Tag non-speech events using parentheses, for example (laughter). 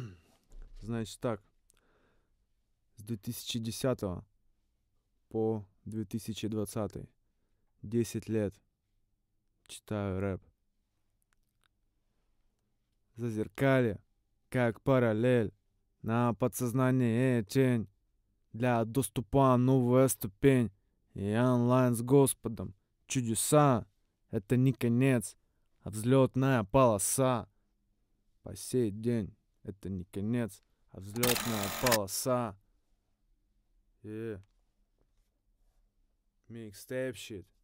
(clears throat) Значит так, с 2010 по 2020, 10 лет читаю рэп. Зазеркали, как параллель, на подсознание тень. Для доступа новая ступень и онлайн с Господом. Чудеса — это не конец, а взлетная полоса. По сей день. Это не конец, а взлетная полоса. Yeah. Mixtape shit.